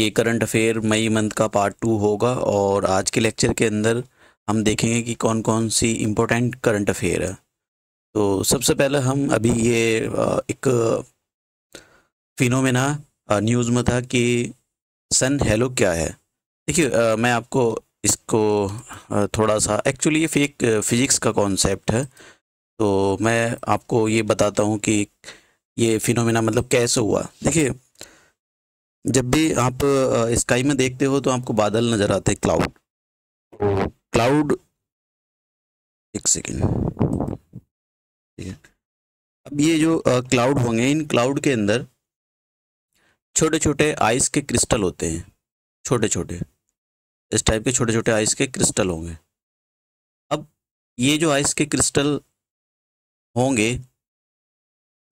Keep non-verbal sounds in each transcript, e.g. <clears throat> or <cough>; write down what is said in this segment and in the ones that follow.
ये current affair मई month का पार्ट टू होगा और आज के लेक्चर के अंदर हम देखेंगे कि कौन कौन सी इम्पोर्टेंट करंट अफेयर है तो सबसे पहले हम अभी ये एक फिनोमेना न्यूज़ में था कि सन हेलो क्या है देखिए मैं आपको इसको थोड़ा सा एक्चुअली ये फेक फिज़िक्स का कॉन्सेप्ट है तो मैं आपको ये बताता हूँ कि ये फिनोमेना मतलब कैसे हुआ देखिए जब भी आप स्काई में देखते हो तो आपको बादल नज़र आते हैं क्लाउड क्लाउड एक सेकेंड अब ये जो क्लाउड होंगे इन क्लाउड के अंदर छोटे छोटे आइस के क्रिस्टल होते हैं छोटे छोटे इस टाइप के छोटे छोटे आइस के क्रिस्टल होंगे अब ये जो आइस के क्रिस्टल होंगे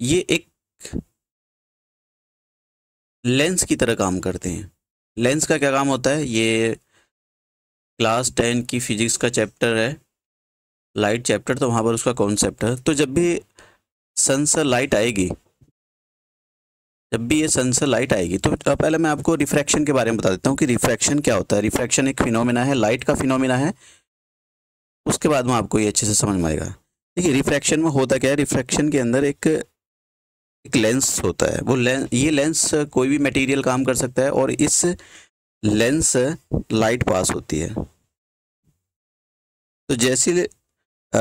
ये एक लेंस की तरह काम करते हैं लेंस का क्या काम होता है ये क्लास टेन की फिजिक्स का चैप्टर है लाइट चैप्टर तो वहाँ पर उसका कॉन्सेप्ट है तो जब भी सन से लाइट आएगी जब भी ये सन से लाइट आएगी तो पहले मैं आपको रिफ्रैक्शन के बारे में बता देता हूँ कि रिफ्रैक्शन क्या होता है रिफ्रैक्शन एक फिनोमिना है लाइट का फिनोमिना है उसके बाद में आपको ये अच्छे से समझ में आएगा देखिए रिफ्रैक्शन में होता क्या है रिफ्रैक्शन के अंदर एक एक लेंस होता है वो लें, ये लेंस कोई भी मटेरियल काम कर सकता है और इस लेंस लाइट पास होती है तो जैसे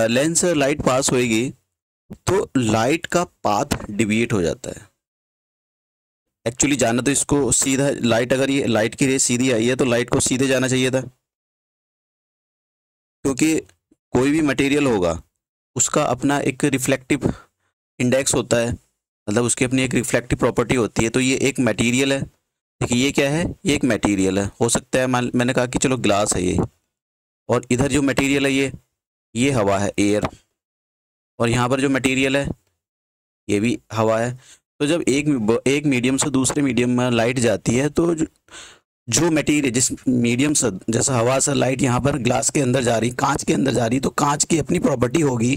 लेंस लाइट पास होएगी तो लाइट का पाथ डिविएट हो जाता है एक्चुअली जाना तो इसको सीधा लाइट अगर ये लाइट की रे सीधी आई है तो लाइट को सीधे जाना चाहिए था क्योंकि कोई भी मटेरियल होगा उसका अपना एक रिफ्लेक्टिव इंडेक्स होता है मतलब उसकी अपनी एक रिफ्लेक्टिव प्रॉपर्टी होती है तो ये एक मटेरियल है देखिए ये क्या है ये एक मटेरियल है हो सकता है मैंने कहा कि चलो ग्लास है ये और इधर जो मटेरियल है ये ये हवा है एयर और यहाँ पर जो मटेरियल है ये भी हवा है तो जब एक एक मीडियम से दूसरे मीडियम में लाइट जाती है तो जो मटेरियल जिस मीडियम से जैसे हवा से लाइट यहाँ पर ग्लास के अंदर जा रही कांच के अंदर जा रही तो कांच की अपनी प्रॉपर्टी होगी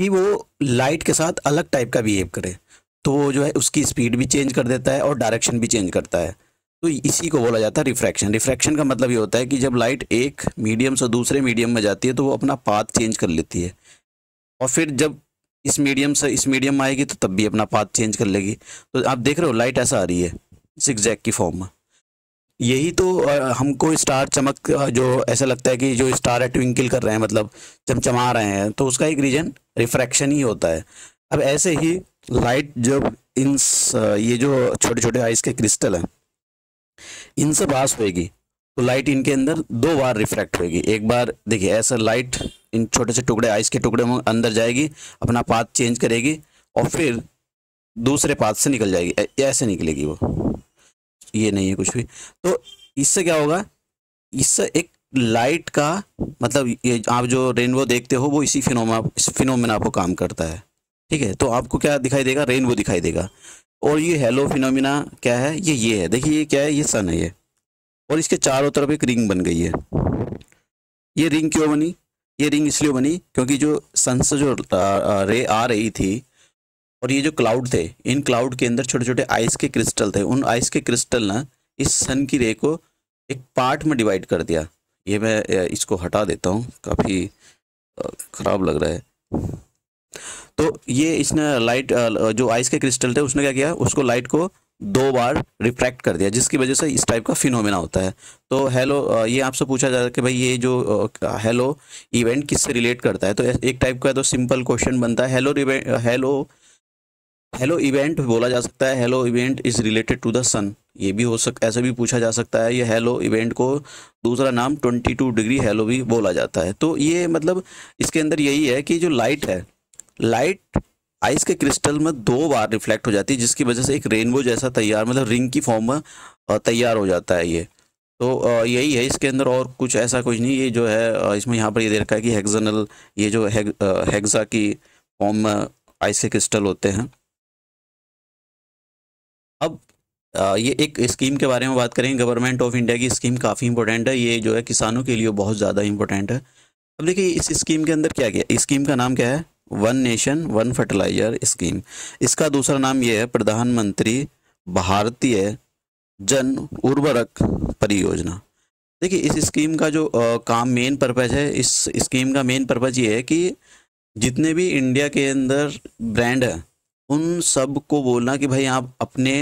कि वो लाइट के साथ अलग टाइप का बिहेव करे तो वो जो है उसकी स्पीड भी चेंज कर देता है और डायरेक्शन भी चेंज करता है तो इसी को बोला जाता है रिफ्रैक्शन रिफ्रैक्शन का मतलब ये होता है कि जब लाइट एक मीडियम से दूसरे मीडियम में जाती है तो वो अपना पाथ चेंज कर लेती है और फिर जब इस मीडियम से इस मीडियम में आएगी तो तब भी अपना पाथ चेंज कर लेगी तो आप देख रहे हो लाइट ऐसा आ रही है सिक्स जैक की फॉर्म में यही तो हमको स्टार चमक जो ऐसा लगता है कि जो स्टार है ट्विंकल कर रहे हैं मतलब चमचमा रहे हैं तो उसका एक रीज़न रिफ्रैक्शन ही होता है अब ऐसे ही लाइट जब इन ये जो छोटे छोटे आइस के क्रिस्टल हैं इनसे पास होएगी तो लाइट इनके अंदर दो बार रिफ्रैक्ट होएगी एक बार देखिए ऐसा लाइट इन छोटे से टुकड़े आइस के टुकड़े में अंदर जाएगी अपना पाथ चेंज करेगी और फिर दूसरे पाथ से निकल जाएगी ऐसे निकलेगी वो ये नहीं है कुछ भी तो इससे क्या होगा इससे एक लाइट का मतलब ये आप जो रेनबो देखते हो वो इसी फिनोमा फिनोमिना को काम करता है ठीक है तो आपको क्या दिखाई देगा रेनबो दिखाई देगा और ये हेलो फिनोमिना क्या है ये ये है देखिए ये क्या है ये सन है ये और इसके चारों तरफ एक रिंग बन गई है ये रिंग क्यों बनी ये रिंग इसलिए बनी क्योंकि जो सन से जो रे आ रही थी और ये जो क्लाउड थे इन क्लाउड के अंदर छोटे छोटे आइस के क्रिस्टल थे उन आइस के क्रिस्टल ने इस सन की रे को एक पार्ट में डिवाइड कर दिया ये मैं इसको हटा देता हूँ काफ़ी ख़राब लग रहा है तो ये इसने लाइट जो आइस के क्रिस्टल थे उसने क्या किया उसको लाइट को दो बार रिफ्रैक्ट कर दिया जिसकी वजह से इस टाइप का फिनोमेना होता है तो हेलो ये आपसे पूछा जा रहा है कि भाई ये जो हेलो इवेंट किससे रिलेट करता है तो एक टाइप का तो सिंपल क्वेश्चन बनता है हेलो हेलो हेलो इवेंट बोला जा सकता है halo event is related to the sun ये भी हो सक ऐसे भी पूछा जा सकता है ये हेलो इवेंट को दूसरा नाम 22 डिग्री हेलो भी बोला जाता है तो ये मतलब इसके अंदर यही है कि जो लाइट है लाइट आइस के क्रिस्टल में दो बार रिफ्लेक्ट हो जाती है जिसकी वजह से एक रेनबो जैसा तैयार मतलब रिंग की फॉर्म में तैयार हो जाता है ये तो यही है इसके अंदर और कुछ ऐसा कुछ नहीं ये जो है इसमें यहाँ पर ये देखा है कि हेक्जनल ये जो हैगजा की फॉर्म में आइस के क्रिस्टल होते हैं अब ये एक स्कीम के बारे में बात करेंगे गवर्नमेंट ऑफ इंडिया की स्कीम काफ़ी इंपॉर्टेंट है ये जो है किसानों के लिए बहुत ज़्यादा इंपॉर्टेंट है अब देखिए इस स्कीम के अंदर क्या क्या स्कीम का नाम क्या है one nation one fertiliser scheme इसका दूसरा नाम यह है प्रधानमंत्री भारतीय जन उर्वरक परियोजना देखिए इस स्कीम का जो आ, काम मेन पर्पज़ है इस स्कीम का मेन पर्पज़ ये है कि जितने भी इंडिया के अंदर ब्रांड है उन सब को बोलना कि भाई आप अपने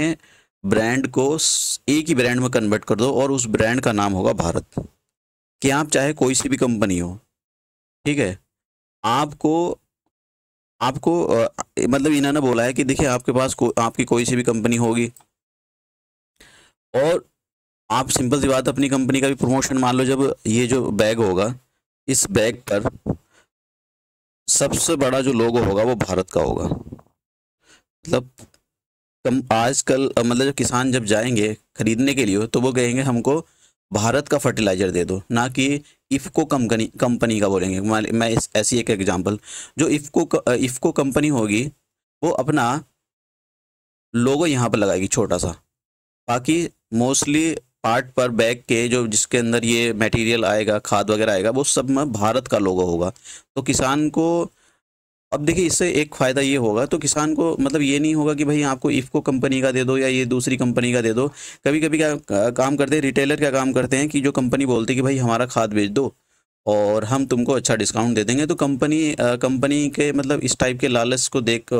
ब्रांड को एक ही ब्रांड में कन्वर्ट कर दो और उस ब्रांड का नाम होगा भारत कि आप चाहे कोई सी भी कंपनी हो ठीक है आपको आपको मतलब इन्होंने बोला है कि देखिए आपके पास को, आपकी कोई सी भी कंपनी होगी और आप सिंपल सी बात अपनी कंपनी का भी प्रमोशन मान लो जब ये जो बैग होगा इस बैग पर सबसे बड़ा जो लोगो होगा वो भारत का होगा मतलब कम आजकल मतलब किसान जब जाएंगे खरीदने के लिए तो वो कहेंगे हमको भारत का फर्टिलाइज़र दे दो ना कि इफ़को कंपनी कंपनी का बोलेंगे मैं इस ऐसी एक एग्जांपल जो इफ़को इफ़को कंपनी होगी वो अपना लोगो यहाँ पर लगाएगी छोटा सा बाकी मोस्टली पार्ट पर बैग के जो जिसके अंदर ये मटेरियल आएगा खाद वगैरह आएगा वो सब में भारत का लोगो होगा तो किसान को अब देखिए इससे एक फ़ायदा ये होगा तो किसान को मतलब ये नहीं होगा कि भाई आपको इफ़को कंपनी का दे दो या ये दूसरी कंपनी का दे दो कभी कभी क्या काम करते हैं रिटेलर क्या काम करते हैं कि जो कंपनी बोलती है कि भाई हमारा खाद बेच दो और हम तुमको अच्छा डिस्काउंट दे देंगे तो कंपनी कंपनी के मतलब इस टाइप के लालच को देख आ,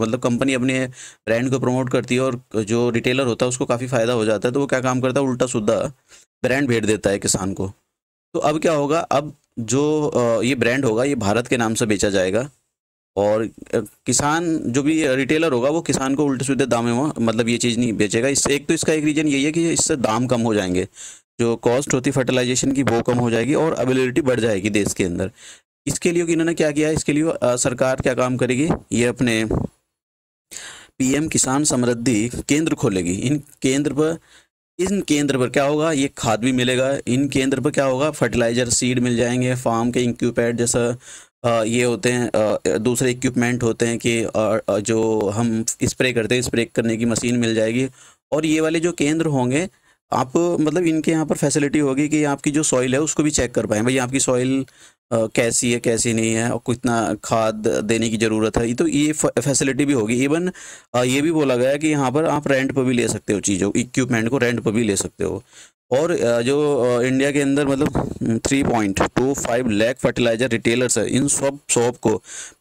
मतलब कंपनी अपने ब्रांड को प्रमोट करती है और जो रिटेलर होता है उसको काफ़ी फ़ायदा हो जाता है तो वो क्या काम करता है उल्टा सुधा ब्रांड भेज देता है किसान को तो अब क्या होगा अब जो ये ब्रांड होगा ये भारत के नाम से बेचा जाएगा और किसान जो भी रिटेलर होगा वो किसान को उल्टे सीधे दाम में मतलब ये चीज़ नहीं बेचेगा इससे एक तो इसका एक रीज़न यही है कि इससे दाम कम हो जाएंगे जो कॉस्ट होती फर्टिलाइजेशन की वो कम हो जाएगी और अवेलेबिलिटी बढ़ जाएगी देश के अंदर इसके लिए इन्होंने क्या किया इसके लिए सरकार क्या काम करेगी ये अपने पीएम किसान समृद्धि केंद्र खोलेगी इन केंद्र पर इन केंद्र पर क्या होगा ये खाद भी मिलेगा इन केंद्र पर क्या होगा फर्टिलाइजर सीड मिल जाएंगे फार्म के इंक्यूपैड जैसा ये होते हैं दूसरे इक्विपमेंट होते हैं कि जो हम स्प्रे करते हैं स्प्रे करने की मशीन मिल जाएगी और ये वाले जो केंद्र होंगे आप मतलब इनके यहाँ पर फैसिलिटी होगी कि आपकी जो सॉइल है उसको भी चेक कर पाएँ भाई आपकी सॉइल कैसी है कैसी नहीं है और कितना खाद देने की ज़रूरत है ये तो ये फैसिलिटी भी होगी इवन ये भी बोला गया कि यहाँ पर आप रेंट पर भी ले सकते हो चीज़ों इक्विपमेंट को रेंट पर भी ले सकते हो और जो इंडिया के अंदर मतलब three point two five lakh fertiliser retailers है इन सब शॉप को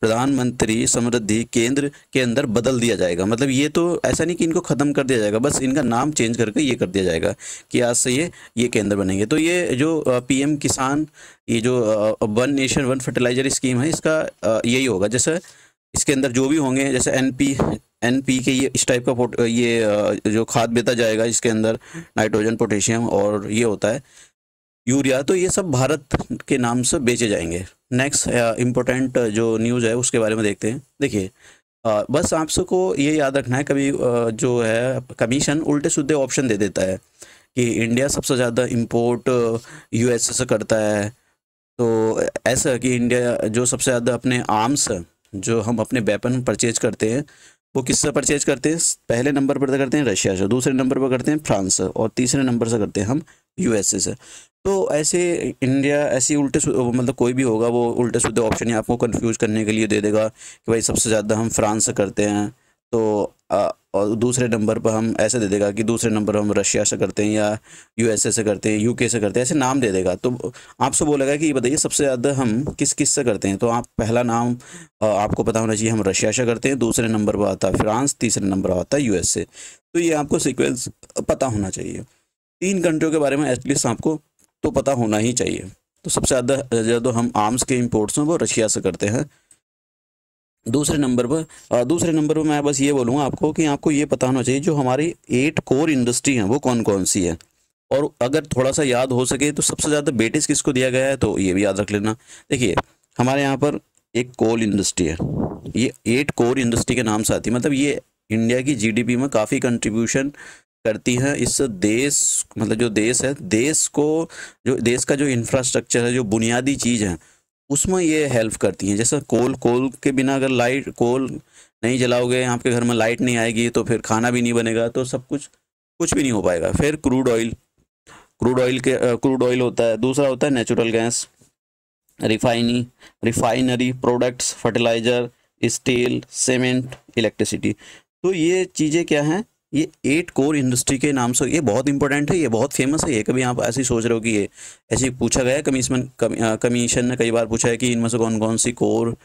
प्रधानमंत्री समृद्धि केंद्र के अंदर बदल दिया जाएगा मतलब ये तो ऐसा नहीं कि इनको ख़त्म कर दिया जाएगा बस इनका नाम चेंज करके ये कर दिया जाएगा कि आज से ये ये केंद्र बनेंगे तो ये जो पीएम किसान ये जो one nation one fertiliser scheme है इसका यही होगा जैसे इसके अंदर जो भी होंगे जैसे एन पी एन पी के ये इस टाइप का ये जो खाद बेता जाएगा इसके अंदर नाइट्रोजन पोटेशियम और ये होता है यूरिया तो ये सब भारत के नाम से बेचे जाएंगे नेक्स्ट इम्पोर्टेंट जो न्यूज़ है उसके बारे में देखते हैं देखिए बस आप सबको ये याद रखना है कभी जो है कमीशन उल्टे सुधे ऑप्शन दे देता है कि इंडिया सबसे ज़्यादा इम्पोर्ट यूएसए से करता है तो ऐसा कि इंडिया जो सबसे ज़्यादा अपने आर्म्स जो हम अपने वेपन परचेज करते हैं वो किससे परचेज करते हैं पहले नंबर पर करते हैं रशिया से दूसरे नंबर पर करते हैं फ्रांस से और तीसरे नंबर से करते हैं हम यूएसए से तो ऐसे इंडिया ऐसी उल्टे मतलब कोई भी होगा वो उल्टे सुधे ऑप्शन ही आपको कन्फ्यूज करने के लिए दे देगा कि भाई सबसे ज़्यादा हम फ्रांस से करते हैं तो और दूसरे नंबर पर हम ऐसे दे देगा कि दूसरे नंबर हम रशिया से करते हैं या यूएसए से करते हैं यूके से करते हैं ऐसे नाम दे देगा तो आपसे बोलेगा कि ये बताइए सबसे ज़्यादा हम किस किस से करते हैं तो आप पहला नाम आपको पता होना चाहिए हम रशिया से करते हैं दूसरे नंबर पर आता है फ्रांस तीसरे नंबर पर आता है यूएसए तो ये आपको सिक्वेंस पता होना चाहिए तीन कंट्रियों के बारे में एटलीस्ट आपको तो पता होना ही चाहिए तो सबसे ज़्यादा ज़्यादा तो हम आर्म्स के इम्पोर्ट्स हैं वो रशिया से करते हैं दूसरे नंबर पर दूसरे नंबर पर मैं बस ये बोलूँगा आपको कि आपको ये पता होना चाहिए जो हमारी एट कोर इंडस्ट्री हैं वो कौन कौन सी है और अगर थोड़ा सा याद हो सके तो सबसे ज़्यादा बेटिस किसको दिया गया है तो ये भी याद रख लेना देखिए हमारे यहाँ पर एक कोल इंडस्ट्री है ये एट कोर इंडस्ट्री के नाम से आती है मतलब ये इंडिया की जीडीपी में काफ़ी कंट्रीब्यूशन करती हैं इस देश मतलब जो देश है देश को जो देश का जो इंफ्रास्ट्रक्चर है जो बुनियादी चीज़ है उसमें ये हेल्प करती हैं जैसा कोल कोल के बिना अगर लाइट कोल नहीं जलाओगे आपके घर में लाइट नहीं आएगी तो फिर खाना भी नहीं बनेगा तो सब कुछ कुछ भी नहीं हो पाएगा फिर क्रूड ऑयल क्रूड ऑयल के क्रूड ऑयल होता है दूसरा होता है natural gas refinery refinery products fertiliser steel cement electricity तो ये चीज़ें क्या हैं ये एट कोर इंडस्ट्री के नाम से ये बहुत इंपॉर्टेंट है ये बहुत फेमस है ये कभी आप ऐसे सोच रहे हो कि ये ऐसे पूछा गया कमीशन कमीशन ने कई बार पूछा है कि इनमें से कौन कौन सी कोर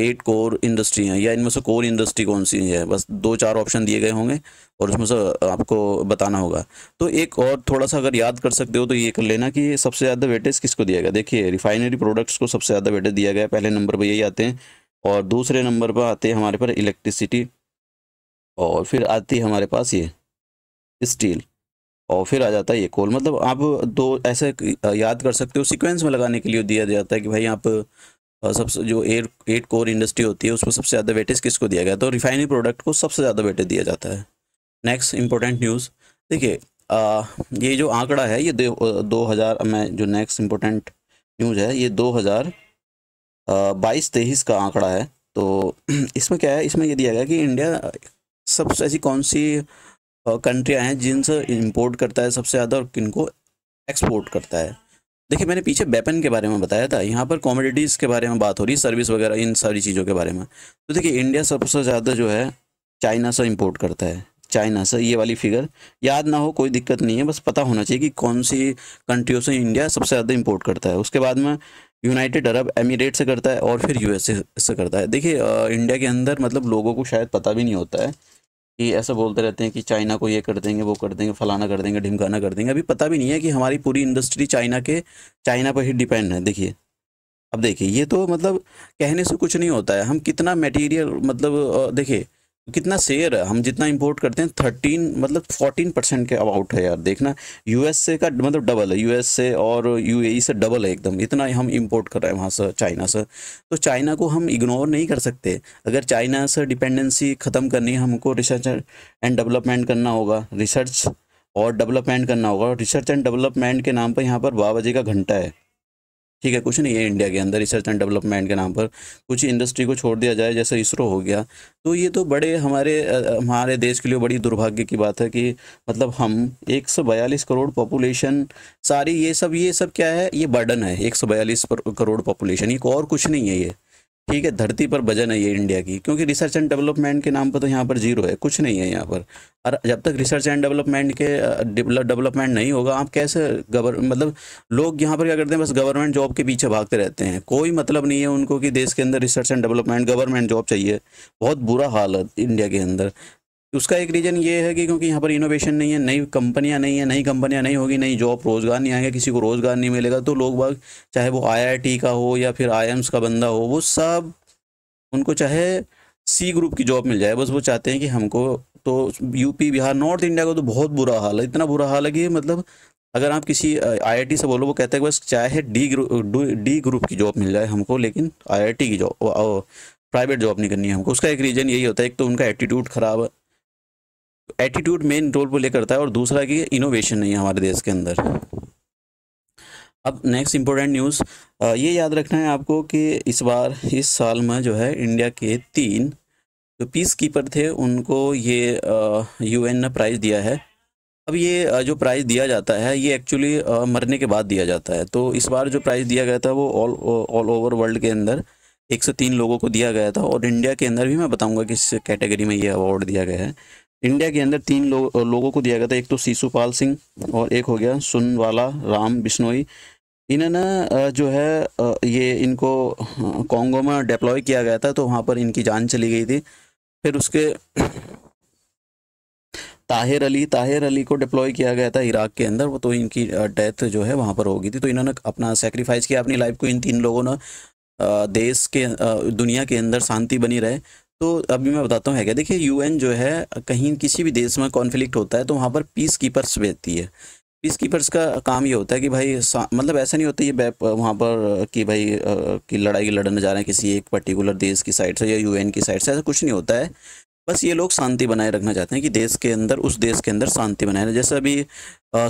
एट कोर इंडस्ट्री हैं या इनमें से कोर इंडस्ट्री कौन सी है बस दो चार ऑप्शन दिए गए होंगे और उसमें से आपको बताना होगा तो एक और थोड़ा सा अगर याद कर सकते हो तो ये कर लेना कि सबसे ज़्यादा वेटेज किसको दिया गया देखिए रिफाइनरी प्रोडक्ट्स को सबसे ज़्यादा वेटेज दिया गया पहले नंबर पर यही आते हैं और दूसरे नंबर पर आते हैं हमारे पर इलेक्ट्रिसिटी और फिर आती है हमारे पास ये स्टील और फिर आ जाता है ये कोल मतलब आप दो ऐसे याद कर सकते हो सीक्वेंस में लगाने के लिए दिया जाता है कि भाई आप सबसे जो एट एट कोर इंडस्ट्री होती है उसमें सबसे ज़्यादा वेटेज किसको दिया गया तो रिफाइनरी प्रोडक्ट को सबसे ज़्यादा वेटेज दिया जाता है नेक्स्ट इंपॉर्टेंट न्यूज़ देखिए ये जो आंकड़ा है ये दो, दो हज़ार मैं जो नेक्स्ट इंपॉर्टेंट न्यूज़ है ये दो हज़ार बाईस तेईस का आंकड़ा है तो <clears throat> इसमें क्या है इसमें ये दिया गया कि इंडिया सबसे ऐसी कौन सी कंट्रियाँ हैं जिनसे इम्पोर्ट करता है सबसे ज़्यादा और किन को एक्सपोर्ट करता है देखिए मैंने पीछे वेपन के बारे में बताया था यहाँ पर कॉमोडिटीज़ के बारे में बात हो रही है सर्विस वगैरह इन सारी चीज़ों के बारे में तो देखिए इंडिया सबसे ज़्यादा जो है चाइना से इम्पोर्ट करता है चाइना से ये वाली फिगर याद ना हो कोई दिक्कत नहीं है बस पता होना चाहिए कि कौन सी कंट्रियों से इंडिया सबसे ज़्यादा इम्पोर्ट करता है उसके बाद में यूनाइटेड अरब एमिरेट से करता है और फिर यूएसए से करता है देखिए इंडिया के अंदर मतलब लोगों को शायद पता भी नहीं होता है कि ऐसा बोलते रहते हैं कि चाइना को ये कर देंगे वो कर देंगे फलाना कर देंगे ढिमकाना कर देंगे अभी पता भी नहीं है कि हमारी पूरी इंडस्ट्री चाइना के चाइना पर ही डिपेंड है देखिए अब देखिए ये तो मतलब कहने से कुछ नहीं होता है हम कितना मटेरियल मतलब देखिए कितना शेयर है हम जितना इंपोर्ट करते हैं थर्टीन मतलब फोर्टीन परसेंट के अबाउट है यार देखना यूएसए का मतलब डबल है यूएसए और यूएई e से डबल है एकदम इतना हम इंपोर्ट कर रहे हैं वहाँ से चाइना से तो चाइना को हम इग्नोर नहीं कर सकते अगर चाइना से डिपेंडेंसी ख़त्म करनी है हमको रिसर्च एंड डेवलपमेंट करना होगा रिसर्च और डेवलपमेंट करना होगा रिसर्च एंड डेवलपमेंट के नाम पर यहाँ पर बाबाजी का घंटा है ठीक है कुछ नहीं है इंडिया के अंदर रिसर्च एंड डेवलपमेंट के नाम पर कुछ इंडस्ट्री को छोड़ दिया जाए जैसे इसरो हो गया तो ये तो बड़े हमारे हमारे देश के लिए बड़ी दुर्भाग्य की बात है कि मतलब हम एक करोड़ पॉपुलेशन सारी ये सब ये सब क्या है ये बर्डन है एक करोड़ पॉपुलेशन ये तो और कुछ नहीं है ये ठीक है धरती पर वजन है ये इंडिया की क्योंकि रिसर्च एंड डेवलपमेंट के नाम पर तो यहाँ पर जीरो है कुछ नहीं है यहाँ पर और जब तक रिसर्च एंड डेवलपमेंट के डेवलपमेंट नहीं होगा आप कैसे गवर मतलब लोग यहाँ पर क्या करते हैं बस गवर्नमेंट जॉब के पीछे भागते रहते हैं कोई मतलब नहीं है उनको कि देश के अंदर research and development government job चाहिए बहुत बुरा हाल है इंडिया के अंदर उसका एक रीज़न ये है कि क्योंकि यहाँ पर इनोवेशन नहीं है नई कंपनियाँ नहीं है नई कंपनियाँ नहीं होगी नई जॉब रोज़गार नहीं आएगा किसी को रोज़गार नहीं मिलेगा तो लोग बाग चाहे वो आईआईटी का हो या फिर आईएम्स का बंदा हो वो सब उनको चाहे सी ग्रुप की जॉब मिल जाए बस वो चाहते हैं कि हमको तो यूपी बिहार नॉर्थ इंडिया का तो बहुत बुरा हाल है इतना बुरा हाल है कि मतलब अगर आप किसी आईआईटी से बोलो वो कहते हैं बस चाहे डी ग्रुप डी ग्रुप की जॉब मिल जाए हमको लेकिन आईआईटी की जॉब प्राइवेट जॉब नहीं करनी है हमको उसका एक रीज़न यही होता है एक तो उनका एटीट्यूड ख़राब है एटीट्यूड मेन रोल प्ले करता है और दूसरा कि इनोवेशन नहीं है हमारे देश के अंदर अब नेक्स्ट इंपॉर्टेंट न्यूज़ ये याद रखना है आपको कि इस बार इस साल में जो है इंडिया के तीन जो पीस कीपर थे उनको ये यूएन ने प्राइज़ दिया है अब ये जो प्राइज़ दिया जाता है ये एक्चुअली मरने के बाद दिया जाता है तो इस बार जो प्राइज़ दिया गया था वो ऑल ऑल ओवर वर्ल्ड के अंदर 103 लोगों को दिया गया था और इंडिया के अंदर भी मैं बताऊंगा किस कैटेगरी में ये अवार्ड दिया गया है इंडिया के अंदर तीन लो, लोगों को दिया गया था एक तो शिशुपाल सिंह और एक हो गया सुनवाला राम बिश्नोई इन्होंने जो है ये इनको कॉन्गो में डिप्लॉय किया गया था तो वहाँ पर इनकी जान चली गई थी फिर उसके ताहिर अली ताहिर अली को डिप्लॉय किया गया था इराक के अंदर वो तो इनकी डेथ जो है वहाँ पर हो गई थी तो इन्होंने अपना सेक्रीफाइस किया अपनी लाइफ को इन तीन लोगों ने देश के दुनिया के अंदर शांति बनी रहे तो अभी मैं बताता हूँ है क्या देखिए यूएन जो है कहीं किसी भी देश में कॉन्फ्लिक्ट होता है तो वहाँ पर पीस कीपर्स भेजती है पीस कीपर्स का काम ये होता है कि भाई मतलब ऐसा नहीं होता ये बैप वहाँ पर कि भाई कि लड़ाई लड़ने जा रहे हैं किसी एक पर्टिकुलर देश की साइड से या यू की साइड से ऐसा कुछ नहीं होता है बस ये लोग शांति बनाए रखना चाहते हैं कि देश के अंदर उस देश के अंदर शांति बनाए रहे जैसे अभी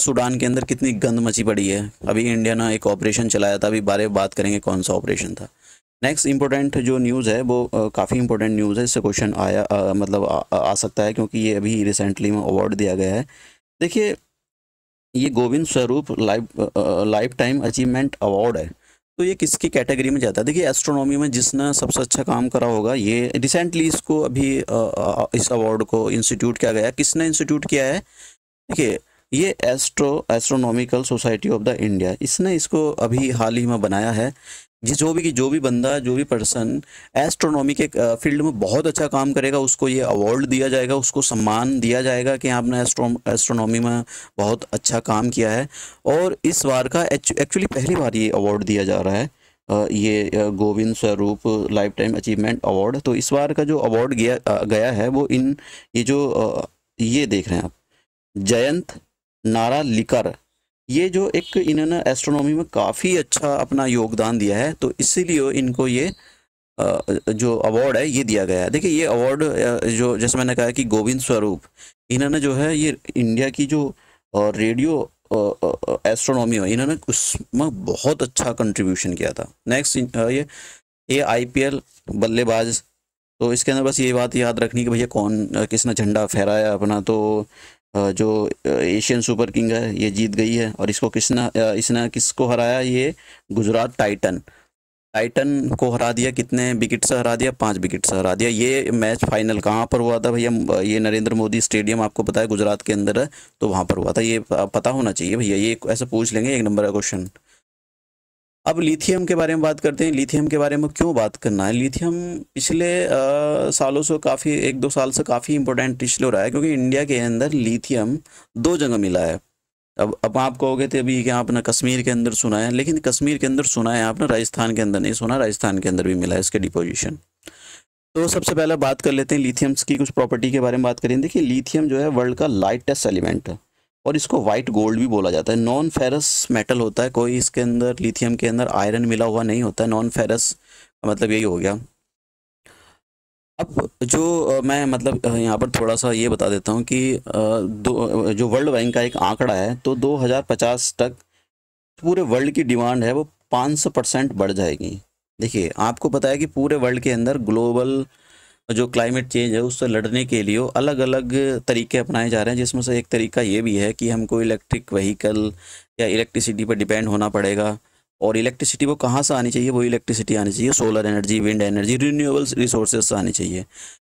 सूडान के अंदर कितनी गंद मची पड़ी है अभी इंडिया ने एक ऑपरेशन चलाया था अभी बारे बात करेंगे कौन सा ऑपरेशन था नेक्स्ट इंपॉर्टेंट जो न्यूज़ है वो काफ़ी इंपॉर्टेंट न्यूज़ है इससे क्वेश्चन आया मतलब आ, मतलब आ, आ सकता है क्योंकि ये अभी रिसेंटली में अवार्ड दिया गया है देखिए ये Govind Swarup life life time achievement award है तो ये किसकी कैटेगरी में जाता है देखिए एस्ट्रोनॉमी में जिसने सबसे अच्छा काम करा होगा ये रिसेंटली इसको अभी आ, इस अवार्ड को इंस्टीट्यूट किया गया किसने इंस्टीट्यूट किया है देखिए ये astro astronomical society of the India इसने इसको अभी हाल ही में बनाया है जिस जो भी जो भी बंदा जो भी पर्सन एस्ट्रोनॉमी के फील्ड में बहुत अच्छा काम करेगा उसको ये अवार्ड दिया जाएगा उसको सम्मान दिया जाएगा कि आपने एस्ट्रो एस्ट्रोनॉमी में बहुत अच्छा काम किया है और इस बार का एक्चुअली पहली बार ये अवार्ड दिया जा रहा है ये Govind Swarup life time achievement award तो इस बार का जो अवार्ड गया गया है वो इन ये जो ये देख रहे हैं आप जयंत नारा लिकर ये जो एक इन्होंने एस्ट्रोनॉमी में काफ़ी अच्छा अपना योगदान दिया है तो इसीलिए इनको ये जो अवार्ड है ये दिया गया है देखिए ये अवार्ड जो जैसे मैंने कहा कि गोविंद स्वरूप इन्होंने जो है ये इंडिया की जो रेडियो एस्ट्रोनॉमी है इन्होंने उसमें बहुत अच्छा कंट्रीब्यूशन किया था नेक्स्ट ये ए आईपीएल बल्लेबाज तो इसके अंदर बस ये बात याद रखनी कि भैया कौन किसने झंडा फहराया अपना तो जो एशियन सुपर किंग है ये जीत गई है और इसको किसने इसने किसको हराया ये गुजरात टाइटन टाइटन को हरा दिया कितने विकेट से हरा दिया पाँच विकेट से हरा दिया ये मैच फाइनल कहाँ पर हुआ था भैया ये नरेंद्र मोदी स्टेडियम आपको पता है गुजरात के अंदर है तो वहाँ पर हुआ था ये पता होना चाहिए भैया ये ऐसा पूछ लेंगे एक नंबर का क्वेश्चन अब लिथियम के बारे में बात करते हैं लिथियम के बारे में क्यों बात करना है लिथियम पिछले सालों से काफ़ी एक दो साल से काफ़ी इंपॉर्टेंट इशल हो रहा है क्योंकि इंडिया के अंदर लिथियम दो जगह मिला है अब अब आप कहोगे थे तो अभी कि आपने कश्मीर के अंदर सुना है लेकिन कश्मीर के अंदर सुना है आपने राजस्थान के अंदर नहीं सुना राजस्थान के अंदर भी मिला है इसके डिपोजिशन तो सबसे पहले बात कर लेते हैं लिथियम्स की कुछ प्रॉपर्टी के बारे में बात करें देखिए लिथियम जो है वर्ल्ड का लाइटेस्ट एलिमेंट है और इसको वाइट गोल्ड भी बोला जाता है नॉन फेरस मेटल होता है कोई इसके अंदर लिथियम के अंदर आयरन मिला हुआ नहीं होता है नॉन फेरस मतलब यही हो गया अब जो मैं मतलब यहाँ पर थोड़ा सा ये बता देता हूँ कि दो जो वर्ल्ड बैंक का एक आंकड़ा है तो 2050 तक पूरे वर्ल्ड की डिमांड है वो 500 परसेंट बढ़ जाएगी देखिए आपको पता है कि पूरे वर्ल्ड के अंदर ग्लोबल जो क्लाइमेट चेंज है उससे लड़ने के लिए अलग अलग तरीके अपनाए जा रहे हैं जिसमें से एक तरीका ये भी है कि हमको इलेक्ट्रिक व्हीकल या इलेक्ट्रिसिटी पर डिपेंड होना पड़ेगा और इलेक्ट्रिसिटी वो कहाँ से आनी चाहिए वो इलेक्ट्रिसिटी आनी चाहिए solar energy wind energy renewables resources से आनी चाहिए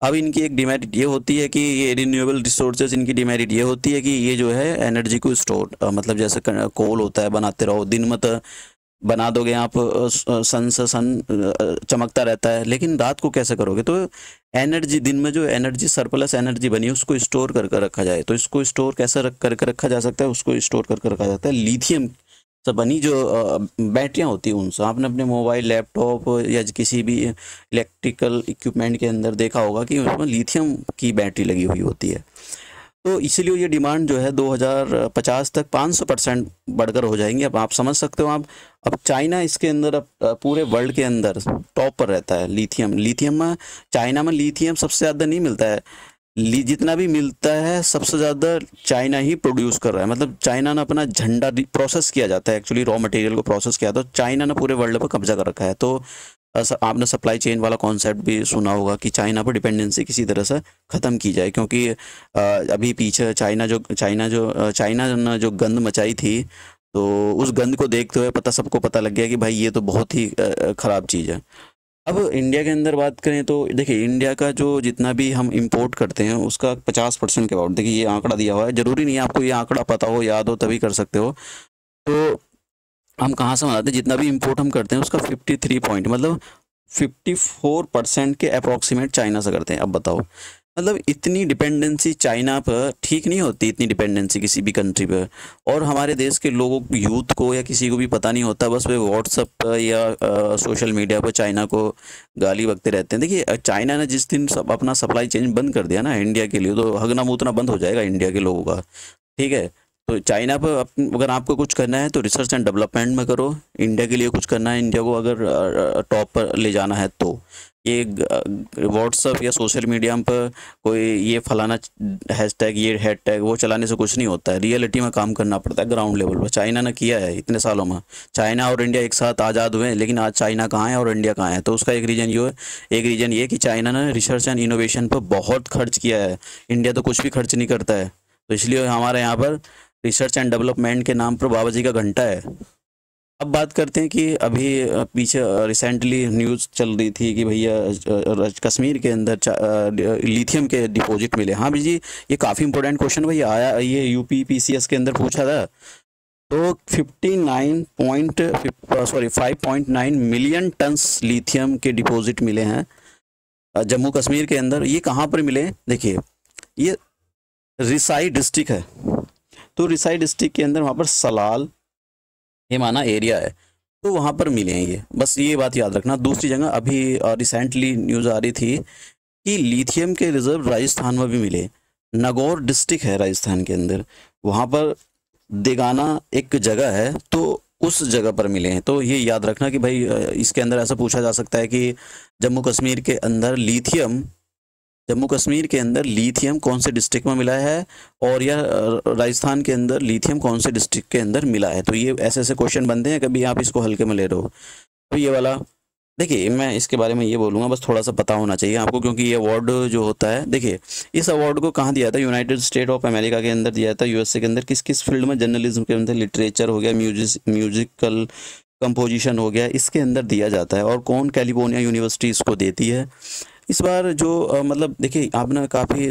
अब इनकी एक डिमेरिट ये होती है कि ये रिन्यूएबल रिसोर्सेज इनकी डिमेरिट ये होती है कि ये जो है एनर्जी को स्टोर मतलब जैसे कोल होता है बनाते रहो दिन मत बना दोगे आप सन से सन चमकता रहता है लेकिन रात को कैसे करोगे तो एनर्जी दिन में जो एनर्जी सरप्लस एनर्जी बनी उसको स्टोर करके कर रखा जाए तो इसको स्टोर कैसे रख करके रखा जा सकता है उसको स्टोर करके रखा जाता है लिथियम से बनी जो बैटरियाँ होती हैं उनसे आपने अपने मोबाइल लैपटॉप या किसी भी इलेक्ट्रिकल इक्विपमेंट के अंदर देखा होगा कि उसमें लिथियम की बैटरी लगी हुई होती है तो इसीलिए ये डिमांड जो है 2050 तक 500 परसेंट बढ़कर हो जाएंगी अब आप समझ सकते हो आप अब चाइना इसके अंदर अब पूरे वर्ल्ड के अंदर टॉप पर रहता है लिथियम लिथियम में चाइना में लिथियम सबसे ज़्यादा नहीं मिलता है जितना भी मिलता है सबसे ज़्यादा चाइना ही प्रोड्यूस कर रहा है मतलब चाइना ने अपना झंडा प्रोसेस किया जाता है एक्चुअली रॉ मटेरियल को प्रोसेस किया तो चाइना ने पूरे वर्ल्ड पर कब्जा कर रखा है तो आपने सप्लाई चेन वाला कॉन्सेप्ट भी सुना होगा कि चाइना पर डिपेंडेंसी किसी तरह से ख़त्म की जाए क्योंकि अभी पीछे चाइना जो चाइना जो चाइना ने जो गंद मचाई थी तो उस गंद को देखते हुए पता सबको पता लग गया कि भाई ये तो बहुत ही ख़राब चीज़ है अब इंडिया के अंदर बात करें तो देखिए इंडिया का जो जितना भी हम इंपोर्ट करते हैं उसका पचास परसेंट के अबाउट देखिए ये आंकड़ा दिया हुआ है ज़रूरी नहीं है आपको ये आंकड़ा पता हो याद हो तभी कर सकते हो तो हम कहाँ से बनाते हैं जितना भी इम्पोर्ट हम करते हैं उसका फिफ्टी थ्री पॉइंट मतलब फिफ्टी फोर परसेंट के अप्रॉक्सीमेट चाइना से करते हैं अब बताओ मतलब इतनी डिपेंडेंसी चाइना पर ठीक नहीं होती इतनी डिपेंडेंसी किसी भी कंट्री पर और हमारे देश के लोगों यूथ को या किसी को भी पता नहीं होता बस वे व्हाट्सअप पर या आ, सोशल मीडिया पर चाइना को गाली बकते रहते हैं देखिए चाइना ने जिस दिन सब अपना सप्लाई चेन बंद कर दिया ना इंडिया के लिए तो हगना मूतना बंद हो जाएगा इंडिया के लोगों का ठीक है तो चाइना पर अगर आपको कुछ करना है तो रिसर्च एंड डेवलपमेंट में करो इंडिया के लिए कुछ करना है इंडिया को अगर टॉप पर ले जाना है तो ये व्हाट्सअप या सोशल मीडिया पर कोई ये फलाना हैशटैग ये हैड टैग वो चलाने से कुछ नहीं होता है रियलिटी में काम करना पड़ता है ग्राउंड लेवल पर चाइना ने किया है इतने सालों में चाइना और इंडिया एक साथ आज़ाद हुए हैं लेकिन आज चाइना कहाँ है और इंडिया कहाँ है तो उसका एक रीज़न ये है एक रीज़न ये कि चाइना ने रिसर्च एंड इनोवेशन पर बहुत खर्च किया है इंडिया तो कुछ भी खर्च नहीं करता है तो इसलिए हमारे यहाँ पर रिसर्च एंड डेवलपमेंट के नाम पर बाबा जी का घंटा है अब बात करते हैं कि अभी पीछे रिसेंटली न्यूज़ चल रही थी कि भैया कश्मीर के अंदर लिथियम के डिपॉजिट मिले हाँ भाई ये काफ़ी इंपॉर्टेंट क्वेश्चन भैया आया ये यू के अंदर पूछा था तो 59 point sorry 5.9 million tons lithium के डिपॉजिट मिले हैं जम्मू कश्मीर के अंदर ये कहाँ पर मिले देखिए ये रिसाई डिस्ट्रिक्ट है तो रिसाई डिस्ट्रिक्ट के अंदर वहाँ पर सलाल हिमाना एरिया है तो वहाँ पर मिले हैं ये बस ये बात याद रखना दूसरी जगह अभी रिसेंटली न्यूज़ आ रही थी कि लिथियम के रिजर्व राजस्थान में भी मिले नगौर डिस्ट्रिक्ट है राजस्थान के अंदर वहाँ पर देगाना एक जगह है तो उस जगह पर मिले हैं तो ये याद रखना कि भाई इसके अंदर ऐसा पूछा जा सकता है कि जम्मू कश्मीर के अंदर लिथियम जम्मू कश्मीर के अंदर लीथियम कौन से डिस्ट्रिक्ट में मिला है और या राजस्थान के अंदर लीथियम कौन से डिस्ट्रिक्ट के अंदर मिला है तो ये ऐसे ऐसे क्वेश्चन बनते हैं कभी आप इसको हल्के में ले रहे हो तो ये वाला देखिए मैं इसके बारे में ये बोलूँगा बस थोड़ा सा पता होना चाहिए आपको क्योंकि ये अवार्ड जो होता है देखिए इस अवार्ड को कहाँ दिया था यूनाइटेड स्टेट ऑफ अमेरिका के अंदर दिया था यूएसए के अंदर किस किस फील्ड में जर्नलिज्म के अंदर लिटरेचर हो गया म्यूजिक म्यूजिकल कंपोजिशन हो गया इसके अंदर दिया जाता है और कौन कैलिफोर्निया यूनिवर्सिटी इसको देती है इस बार जो आ, मतलब देखिए आपने काफ़ी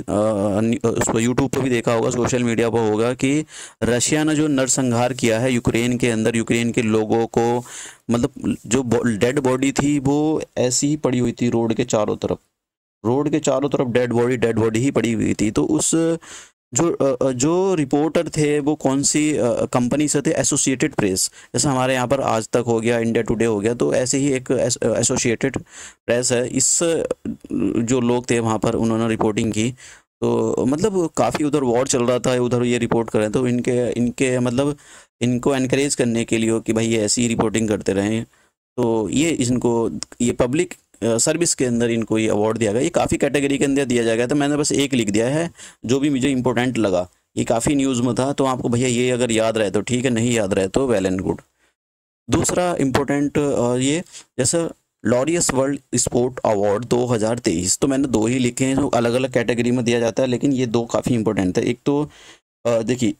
उस पर यूट्यूब पर भी देखा होगा सोशल मीडिया पर होगा कि रशिया ने जो नरसंहार किया है यूक्रेन के अंदर यूक्रेन के लोगों को मतलब जो डेड बॉडी थी वो ऐसी ही पड़ी हुई थी रोड के चारों तरफ रोड के चारों तरफ डेड बॉडी डेड बॉडी ही पड़ी हुई थी तो उस जो जो रिपोर्टर थे वो कौन सी कंपनी से थे एसोसिएटेड प्रेस जैसे हमारे यहाँ पर आज तक हो गया इंडिया टुडे हो गया तो ऐसे ही एक एसोसिएटेड प्रेस है इस जो लोग थे वहाँ पर उन्होंने रिपोर्टिंग की तो मतलब काफ़ी उधर वॉर चल रहा था उधर ये रिपोर्ट करें तो इनके इनके मतलब इनको एनकरेज करने के लिए कि भाई ये ऐसी ही रिपोर्टिंग करते रहें तो ये इनको ये पब्लिक सर्विस के अंदर इनको ये अवार्ड दिया गया ये काफ़ी कैटेगरी के अंदर दिया जाएगा तो मैंने बस एक लिख दिया है जो भी मुझे इंपॉर्टेंट लगा ये काफ़ी न्यूज़ में था तो आपको भैया ये अगर याद रहे तो ठीक है नहीं याद रहे तो वेल एंड गुड दूसरा इम्पोर्टेंट ये जैसे लॉरियस वर्ल्ड स्पोर्ट अवार्ड 2023 तो मैंने दो ही लिखे हैं जो अलग अलग कैटेगरी में दिया जाता है लेकिन ये दो काफ़ी इंपॉर्टेंट है एक तो देखिए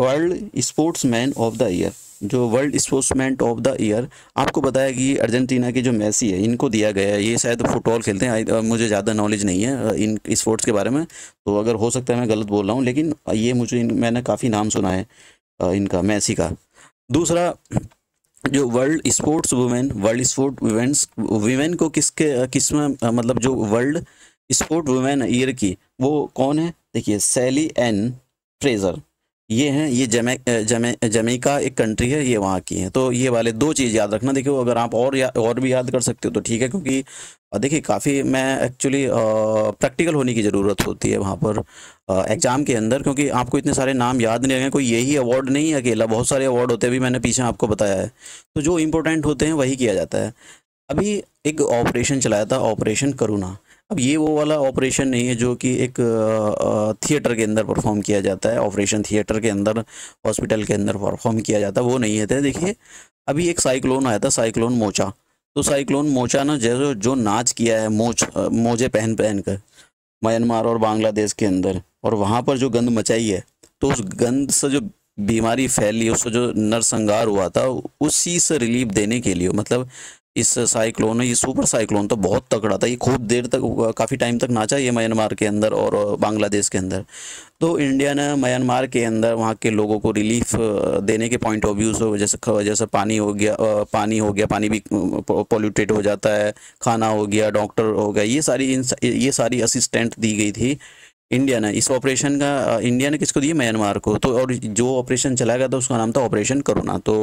world sportsman of the year जो world sportsman of the year आपको बताया कि अर्जेंटीना के जो मैसी है इनको दिया गया है ये शायद फुटबॉल खेलते हैं मुझे ज़्यादा नॉलेज नहीं है इन स्पोर्ट्स के बारे में तो अगर हो सकता है मैं गलत बोल रहा हूँ लेकिन ये मुझे इन मैंने काफ़ी नाम सुना है इनका मैसी का दूसरा जो world sports women world sport women's women को किसके किस में मतलब जो वर्ल्ड स्पोर्ट वुमेन ईयर की वो कौन है देखिए सैली एन फ्रेजर ये हैं ये जमे जमे जमेका एक कंट्री है ये वहाँ की है तो ये वाले दो चीज़ याद रखना देखियो अगर आप और या और भी याद कर सकते हो तो ठीक है क्योंकि देखिए काफ़ी मैं एक्चुअली प्रैक्टिकल होने की ज़रूरत होती है वहाँ पर एग्ज़ाम के अंदर क्योंकि आपको इतने सारे नाम याद नहीं रहेंगे कोई यही अवार्ड नहीं है अकेला बहुत सारे अवार्ड होते हैं भी मैंने पीछे आपको बताया है तो जो इंपॉर्टेंट होते हैं वही किया जाता है अभी एक ऑपरेशन चलाया था ऑपरेशन करुणा अब ये वो वाला ऑपरेशन नहीं है जो कि एक थिएटर के अंदर परफॉर्म किया जाता है ऑपरेशन थिएटर के अंदर हॉस्पिटल के अंदर परफॉर्म किया जाता है वो नहीं है तो देखिए अभी एक साइक्लोन आया था साइक्लोन मोचा तो साइक्लोन मोचा ना जैसे जो नाच किया है मोच मोजे पहन पहन कर म्यांमार और बांग्लादेश के अंदर और वहाँ पर जो गंद मचाई है तो उस गंद से जो बीमारी फैली उससे जो नरसंहार हुआ था उसी से रिलीफ देने के लिए मतलब इस साइक्लोन ये सुपर साइक्लोन तो बहुत तगड़ा था ये खूब देर तक काफ़ी टाइम तक नाचा ये म्यांमार के अंदर और बांग्लादेश के अंदर तो इंडिया ने म्यांमार के अंदर वहाँ के लोगों को रिलीफ देने के पॉइंट ऑफ व्यू से जैसे जैसे पानी हो गया पानी हो गया पानी भी पोल्यूटेड हो जाता है खाना हो गया डॉक्टर हो गया ये सारी ये सारी असिस्टेंट दी गई थी इंडिया ने इस ऑपरेशन का इंडिया ने किसको दिया म्यांमार को तो और जो ऑपरेशन चलाया गया था उसका नाम था ऑपरेशन करोना तो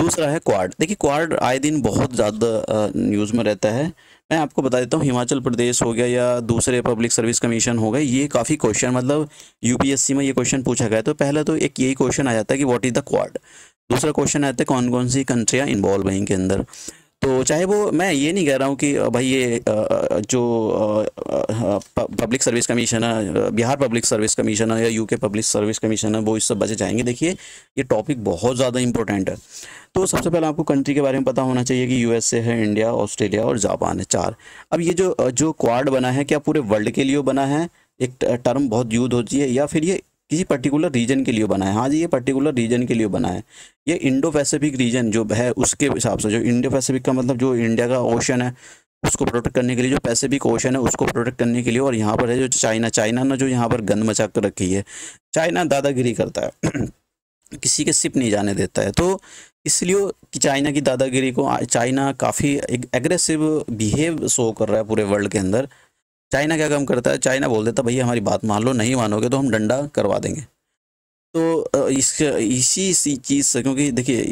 दूसरा है क्वाड देखिए क्वाड आए दिन बहुत ज़्यादा न्यूज़ में रहता है मैं आपको बता देता हूँ हिमाचल प्रदेश हो गया या दूसरे पब्लिक सर्विस कमीशन हो गए ये काफ़ी क्वेश्चन मतलब यूपीएससी में ये क्वेश्चन पूछा गया तो पहला तो एक यही क्वेश्चन आ जाता है कि व्हाट इज़ द क्वाड दूसरा क्वेश्चन आता है कौन कौन सी कंट्रियाँ इन्वॉल्व हैं इनके अंदर तो चाहे वो मैं ये नहीं कह रहा हूँ कि भाई ये जो पब्लिक सर्विस कमीशन है बिहार पब्लिक सर्विस कमीशन है या यूके पब्लिक सर्विस कमीशन है वो इस सब बचे जाएंगे देखिए ये टॉपिक बहुत ज़्यादा इंपॉर्टेंट है तो सबसे पहले आपको कंट्री के बारे में पता होना चाहिए कि यूएसए है इंडिया ऑस्ट्रेलिया और जापान है चार अब ये जो जो क्वाड बना है क्या पूरे वर्ल्ड के लिए बना है एक टर्म बहुत यूज होती है या फिर ये किसी पर्टिकुलर रीजन के लिए बना है हाँ जी ये पर्टिकुलर रीजन के लिए बना है ये इंडो पैसिफिक रीजन जो है उसके हिसाब से जो इंडो पैसिफिक का मतलब जो इंडिया का ओशन है उसको प्रोटेक्ट करने के लिए जो पैसिफिक ओशन है उसको प्रोटेक्ट करने के लिए और यहाँ पर है जो चाइना चाइना ने जो यहाँ पर गंद मचा कर रखी है चाइना दादागिरी करता है <clears throat> किसी के सिप नहीं जाने देता है तो इसलिए कि चाइना की दादागिरी को चाइना काफ़ी एक एग्रेसिव बिहेव शो कर रहा है पूरे वर्ल्ड के अंदर चाइना क्या कम करता है चाइना बोल देता भैया हमारी बात मान लो नहीं मानोगे तो हम डंडा करवा देंगे तो इस इसी सी चीज़ से क्योंकि देखिए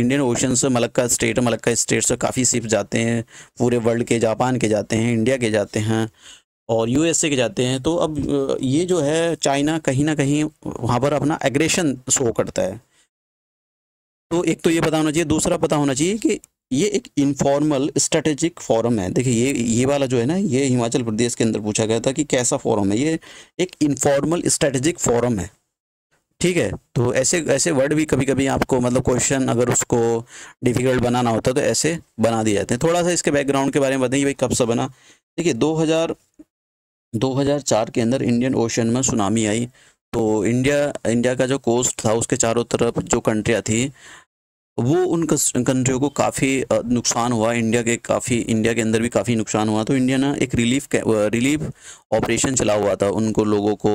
इंडियन ओशन से मलक्का स्टेट मलक्का स्टेट से काफ़ी सिप जाते हैं पूरे वर्ल्ड के जापान के जाते हैं इंडिया के जाते हैं और यूएसए के जाते हैं तो अब ये जो है चाइना कहीं ना कहीं वहाँ पर अपना एग्रेशन शो करता है तो एक तो ये पता होना चाहिए दूसरा पता होना चाहिए कि ये एक इनफॉर्मल स्ट्रेटेजिक फोरम है देखिए ये ये वाला जो है ना ये हिमाचल प्रदेश के अंदर पूछा गया था कि कैसा फोरम है ये एक इनफॉर्मल स्ट्रेटेजिक फोरम है ठीक है तो ऐसे ऐसे वर्ड भी कभी कभी आपको मतलब क्वेश्चन अगर उसको डिफिकल्ट बनाना होता है तो ऐसे बना दिए जाते हैं थोड़ा सा इसके बैकग्राउंड के बारे में बताइए भाई कब से बना देखिए 2000 2004 के अंदर इंडियन ओशन में सुनामी आई तो इंडिया इंडिया का जो कोस्ट था उसके चारों तरफ जो कंट्रियाँ थी वो उन कंट्रियों को काफ़ी नुकसान हुआ इंडिया के काफ़ी इंडिया के अंदर भी काफ़ी नुकसान हुआ तो इंडिया ने एक रिलीफ रिलीफ ऑपरेशन चला हुआ था उनको लोगों को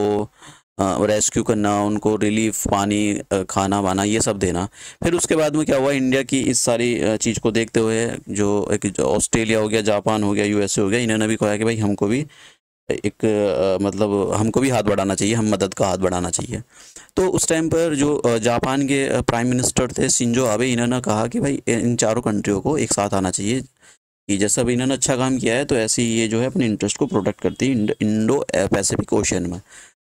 रेस्क्यू करना उनको रिलीफ पानी खाना वाना ये सब देना फिर उसके बाद में क्या हुआ इंडिया की इस सारी चीज़ को देखते हुए जो एक ऑस्ट्रेलिया हो गया जापान हो गया यूएसए हो गया इन्होंने भी कहा कि भाई हमको भी एक आ, मतलब हमको भी हाथ बढ़ाना चाहिए हम मदद का हाथ बढ़ाना चाहिए तो उस टाइम पर जो जापान के प्राइम मिनिस्टर थे सिंजो आबे इन्होंने कहा कि भाई इन चारों कंट्रियों को एक साथ आना चाहिए कि जैसा अभी इन्होंने अच्छा काम किया है तो ऐसे ही ये जो है अपने इंटरेस्ट को प्रोटेक्ट करती है इंडो पैसिफिक ओशन में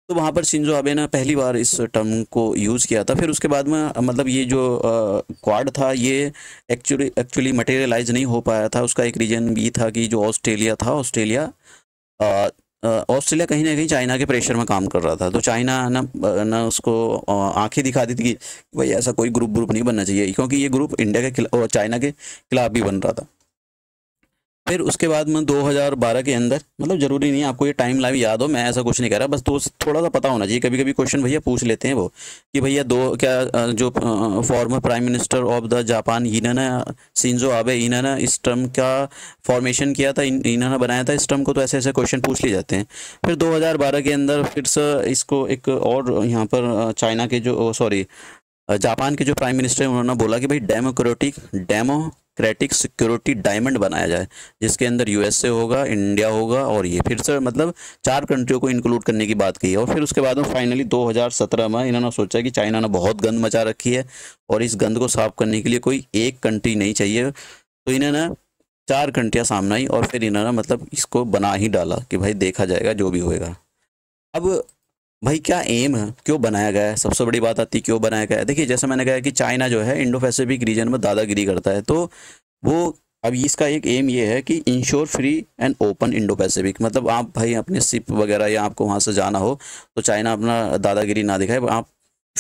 तो वहाँ पर सिंजो आबे ने पहली बार इस टर्म को यूज़ किया था फिर उसके बाद में मतलब ये जो क्वाड था ये एक्चुअली एक्चुअली मटेरियलाइज नहीं हो पाया था उसका एक रीज़न भी था कि जो ऑस्ट्रेलिया था ऑस्ट्रेलिया ऑस्ट्रेलिया कहीं ना कहीं चाइना के प्रेशर में काम कर रहा था तो चाइना ना ना उसको आंखें दिखा दी थी कि भाई ऐसा कोई ग्रुप ग्रुप नहीं बनना चाहिए क्योंकि ये ग्रुप इंडिया के खिलाफ चाइना के खिलाफ भी बन रहा था फिर उसके बाद में 2012 के अंदर मतलब ज़रूरी नहीं है आपको ये टाइम लाइव याद हो मैं ऐसा कुछ नहीं कह रहा बस तो थोड़ा सा पता होना चाहिए कभी कभी क्वेश्चन भैया पूछ लेते हैं वो कि भैया दो क्या जो former prime minister of the Japan इन्होंने सिंजो आबे इन्होंने इस टर्म का फॉर्मेशन किया था इन्होंने बनाया था इस टर्म को तो ऐसे ऐसे क्वेश्चन पूछ लिए जाते हैं फिर दो के अंदर फिर से इसको एक और यहाँ पर चाइना के जो सॉरी जापान के जो प्राइम मिनिस्टर हैं उन्होंने बोला कि भाई democratic demo democratic security diamond बनाया जाए जिसके अंदर यूएसए होगा इंडिया होगा और ये फिर से मतलब चार कंट्रियों को इंक्लूड करने की बात की और फिर उसके बाद में फाइनली 2017 में इन्होंने सोचा कि चाइना ने बहुत गंद मचा रखी है और इस गंद को साफ करने के लिए कोई एक कंट्री नहीं चाहिए तो इन्होंने चार कंट्रियाँ सामने आई और फिर इन्होंने मतलब इसको बना ही डाला कि भाई देखा जाएगा जो भी होएगा अब भाई क्या एम है क्यों बनाया गया है सबसे बड़ी बात आती है क्यों बनाया गया है देखिए जैसे मैंने कहा कि चाइना जो है इंडो पैसिफिक रीजन में दादागिरी करता है तो वो अब इसका एक एम ये है कि ensure free and open Indo Pacific मतलब आप भाई अपने सिप वगैरह या आपको वहाँ से जाना हो तो चाइना अपना दादागिरी ना दिखाए आप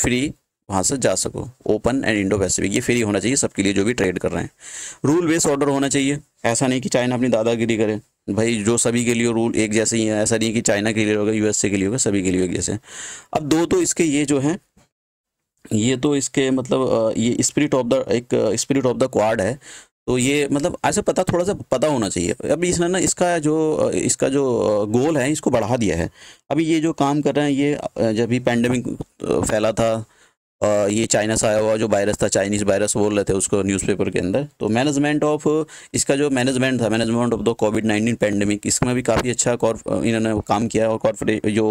फ्री वहाँ से जा सको ओपन एंड इंडो पैसिफिक ये फ्री होना चाहिए सबके लिए जो भी ट्रेड कर रहे हैं रूल बेस्ड ऑर्डर होना चाहिए ऐसा नहीं कि चाइना अपनी दादागिरी करें भाई जो सभी के लिए रूल एक जैसे ही है ऐसा नहीं कि चाइना के लिए होगा यूएसए के लिए होगा सभी के लिए एक जैसे अब दो तो इसके ये जो है ये तो इसके मतलब ये स्पिरिट ऑफ द एक स्पिरिट ऑफ द क्वाड है तो ये मतलब ऐसे पता थोड़ा सा पता होना चाहिए अभी इसने ना इसका जो इसका जो गोल है इसको बढ़ा दिया है अभी ये जो काम कर रहे हैं ये जब भी पैंडमिक फैला था ये चाइना से आया हुआ जो वायरस था चाइनीज़ वायरस बोल रहे थे उसको न्यूज़पेपर के अंदर तो मैनेजमेंट ऑफ इसका जो मैनेजमेंट था management of the Covid nineteen pandemic इसमें भी काफ़ी अच्छा इन्होंने काम किया और कॉर्पोरे जो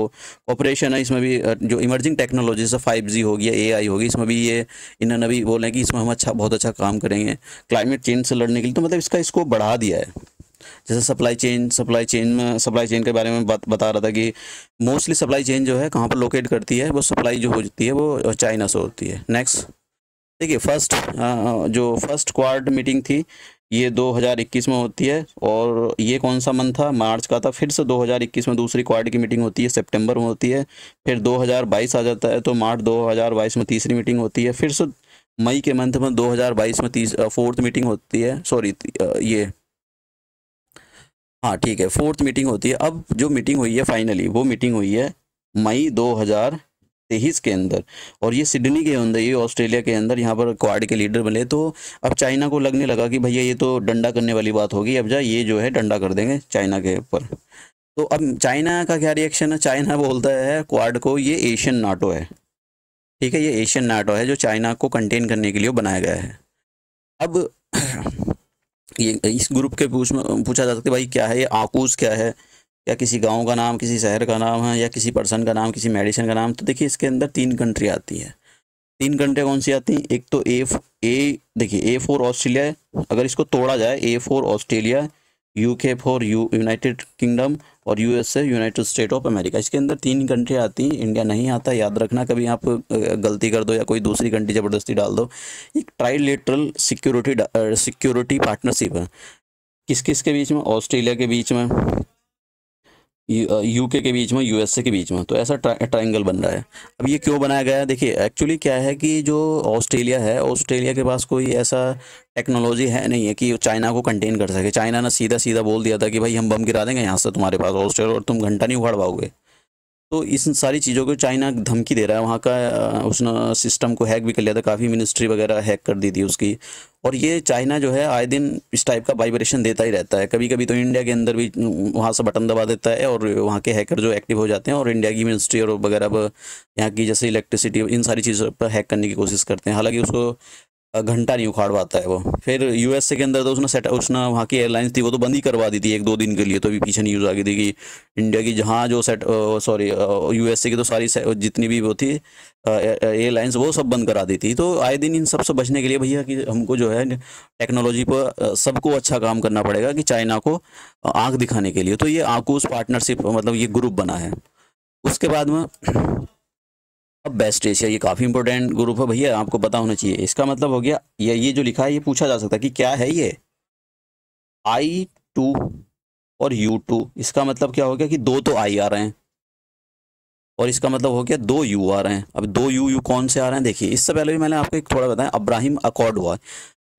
ऑपरेशन है इसमें भी जो इमर्जिंग टेक्नोलॉजी जैसे फाइव जी गया ए आई होगी इसमें भी ये इन्होंने भी बोले कि इसमें हम अच्छा बहुत अच्छा काम करेंगे क्लाइमेट चेंज से लड़ने के लिए तो मतलब इसका इसको बढ़ा दिया है जैसे सप्लाई चेन सप्लाई चेन में सप्लाई चेन के बारे में बात बता रहा था कि मोस्टली सप्लाई चेन जो है कहाँ पर लोकेट करती है वो सप्लाई जो होती है वो चाइना से होती है नेक्स्ट देखिए फर्स्ट हाँ, हाँ, जो फर्स्ट क्वार्ट मीटिंग थी ये 2021 में होती है और ये कौन सा मंथ था मार्च का था फिर से 2021 में दूसरी क्वार्ट की मीटिंग होती है सितंबर में होती है फिर 2022 आ जाता है तो मार्च 2022 में तीसरी मीटिंग होती है फिर से मई के मंथ में 2022 में तीस फोर्थ मीटिंग होती है सॉरी ये हाँ ठीक है फोर्थ मीटिंग होती है अब जो मीटिंग हुई है फाइनली वो मीटिंग हुई है मई दो हज़ार तेईस के अंदर और ये सिडनी के अंदर ये ऑस्ट्रेलिया के अंदर यहाँ पर क्वाड के लीडर बने तो अब चाइना को लगने लगा कि भैया ये तो डंडा करने वाली बात होगी अब जा ये जो है डंडा कर देंगे चाइना के ऊपर तो अब चाइना का क्या रिएक्शन है चाइना बोलता है क्वाड को ये एशियन नाटो है ठीक है ये एशियन नाटो है जो चाइना को कंटेन करने के लिए बनाया गया है अब ये इस ग्रुप के पूछ पूछा जा सकता है भाई क्या है ये आकूस क्या है या किसी गांव का नाम किसी शहर का नाम है या किसी पर्सन का नाम किसी मेडिसिन का नाम तो देखिए इसके अंदर तीन कंट्री आती है तीन कंट्री कौन सी आती हैं एक तो ए ए देखिए ए फोर ऑस्ट्रेलिया अगर इसको तोड़ा जाए A for Australia U K for U United Kingdom और USA United State of America इसके अंदर तीन कंट्री आती हैं इंडिया नहीं आता याद रखना कभी आप गलती कर दो या कोई दूसरी कंट्री ज़बरदस्ती डाल दो एक ट्राइलेटरल सिक्योरिटी सिक्योरिटी पार्टनरशिप है किस किस के बीच में ऑस्ट्रेलिया के बीच में यूके के बीच में यूएसए के बीच में तो ऐसा ट्राइंगल बन रहा है अब ये क्यों बनाया गया है देखिए एक्चुअली क्या है कि जो ऑस्ट्रेलिया है ऑस्ट्रेलिया के पास कोई ऐसा टेक्नोलॉजी है नहीं है कि चाइना को कंटेन कर सके चाइना ने सीधा सीधा बोल दिया था कि भाई हम बम गिरा देंगे यहाँ से तुम्हारे पास ऑस्ट्रेलिया और तुम घंटा नहीं उखाड़ पाओगे तो इस सारी चीज़ों को चाइना धमकी दे रहा है वहाँ का उसने सिस्टम को हैक भी कर लिया था काफ़ी मिनिस्ट्री वगैरह हैक कर दी थी उसकी और ये चाइना जो है आए दिन इस टाइप का वाइब्रेशन देता ही रहता है कभी कभी तो इंडिया के अंदर भी वहाँ से बटन दबा देता है और वहाँ के हैकर जो एक्टिव हो जाते हैं और इंडिया की मिनिस्ट्री और वगैरह यहाँ की जैसे इलेक्ट्रिसिटी इन सारी चीज़ों पर हैक करने की कोशिश करते हैं हालाँकि उसको घंटा नहीं उखाड़ पाता है वो फिर यूएसए के अंदर तो उसने सेट उसने वहाँ की एयरलाइंस थी वो तो बंद ही करवा दी थी एक दो दिन के लिए तो भी पीछे न्यूज़ आ गई थी कि इंडिया की जहाँ जो सेट सॉरी यूएसए की तो सारी जितनी भी वो थी एयरलाइंस वो सब बंद करा दी थी तो आए दिन इन सब से बचने के लिए भैया कि हमको जो है टेक्नोलॉजी पर सबको अच्छा काम करना पड़ेगा कि चाइना को आँख दिखाने के लिए तो ये आकूस पार्टनरशिप मतलब ये ग्रुप बना है उसके बाद में अब बेस्ट एशिया ये काफ़ी इंपॉर्टेंट ग्रुप है भैया आपको पता होना चाहिए इसका मतलब हो गया ये ये जो लिखा है ये पूछा जा सकता है कि क्या है ये आई टू और यू टू इसका मतलब क्या हो गया कि दो तो आई आ रहे हैं और इसका मतलब हो गया दो यू आ रहे हैं अब दो यू यू कौन से आ रहे हैं देखिए इससे पहले भी मैंने आपको एक थोड़ा बताया अब्राहिम अकॉर्ड हुआ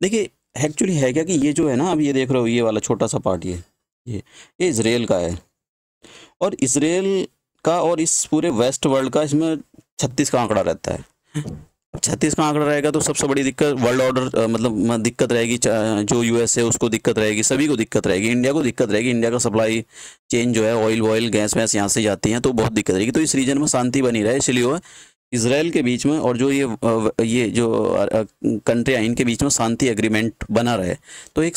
देखिए एक्चुअली है क्या कि ये जो है ना अब ये देख रहे हो ये वाला छोटा सा पार्ट ये ये ये इसराइल का है और इसराइल का और इस पूरे वेस्ट वर्ल्ड का इसमें छत्तीस का आंकड़ा रहता है छत्तीस का आंकड़ा रहेगा तो सबसे बड़ी दिक्कत वर्ल्ड ऑर्डर मतलब दिक्कत रहेगी जो यूएस है उसको दिक्कत रहेगी सभी को दिक्कत रहेगी इंडिया को दिक्कत रहेगी इंडिया का सप्लाई चेन जो है ऑयल वॉयल गैस वैस यहाँ से जाती है तो बहुत दिक्कत रहेगी तो इस रीजन में शांति बनी रहे इसलिए इसराइल के बीच में और जो ये ये जो कंट्रियाँ इनके बीच में शांति एग्रीमेंट बना रहे तो एक